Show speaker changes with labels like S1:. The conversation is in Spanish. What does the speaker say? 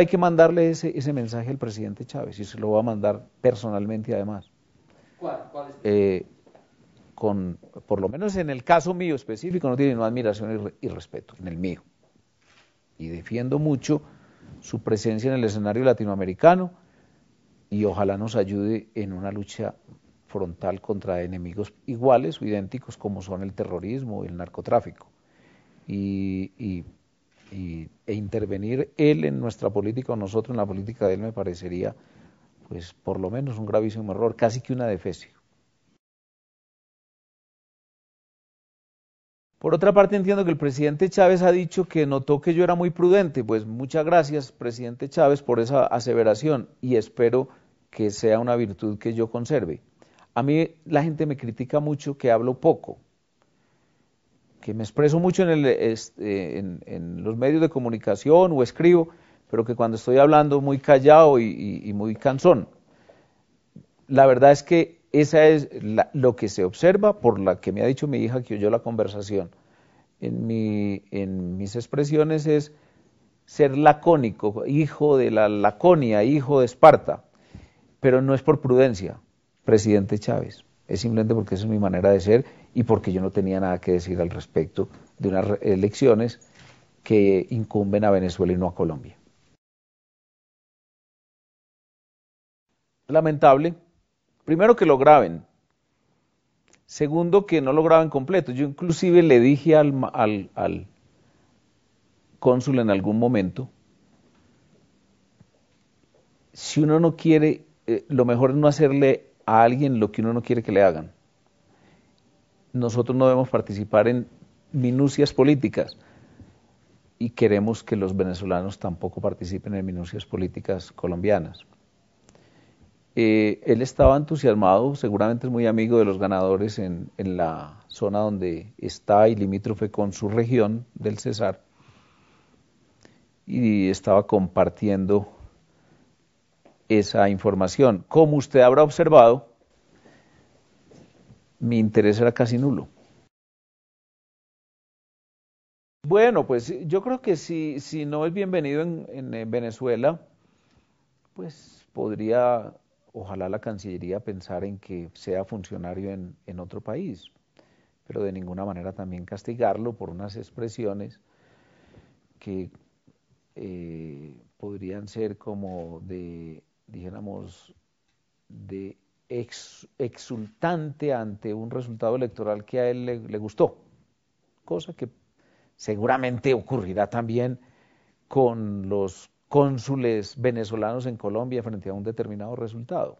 S1: Hay que mandarle ese, ese mensaje al presidente Chávez y se lo va a mandar personalmente además. ¿Cuál? Eh, con, por lo menos en el caso mío específico, no tiene no admiración y, respeto, en el mío. Y defiendo mucho su presencia en el escenario latinoamericano y ojalá nos ayude en una lucha frontal contra enemigos iguales o idénticos como son el terrorismo y el narcotráfico. y y, e intervenir él en nuestra política o nosotros en la política de él me parecería, pues por lo menos un gravísimo error, casi que una defesión Por otra parte, entiendo que el presidente Chávez ha dicho que notó que yo era muy prudente. Pues muchas gracias, presidente Chávez, por esa aseveración y espero que sea una virtud que yo conserve. A mí la gente me critica mucho que hablo poco que me expreso mucho en, el, este, en, los medios de comunicación o escribo, pero que cuando estoy hablando muy callado y, muy cansón. La verdad es que esa es lo que se observa por la que me ha dicho mi hija que oyó la conversación. En, en mis expresiones es ser lacónico, hijo de la Laconia, hijo de Esparta, pero no es por prudencia, presidente Chávez es simplemente porque esa es mi manera de ser y porque yo no tenía nada que decir al respecto de unas elecciones que incumben a Venezuela y no a Colombia. Lamentable, primero que lo graben, segundo que no lo graben completo. Yo inclusive le dije al, cónsul en algún momento, si uno no quiere, eh, lo mejor es no hacerle a alguien lo que uno no quiere que le hagan. Nosotros no debemos participar en minucias políticas y queremos que los venezolanos tampoco participen en minucias políticas colombianas. Eh, él estaba entusiasmado, seguramente es muy amigo de los ganadores en, en la zona donde está y limítrofe con su región del Cesar, y estaba compartiendo esa información. Como usted habrá observado, mi interés era casi nulo. Bueno, pues yo creo que si, no es bienvenido en, Venezuela, pues podría, ojalá la Cancillería pensar en que sea funcionario en, otro país, pero de ninguna manera también castigarlo por unas expresiones que eh, podrían ser como de dijéramos, de exultante ante un resultado electoral que a él le gustó, cosa que seguramente ocurrirá también con los cónsules venezolanos en Colombia frente a un determinado resultado.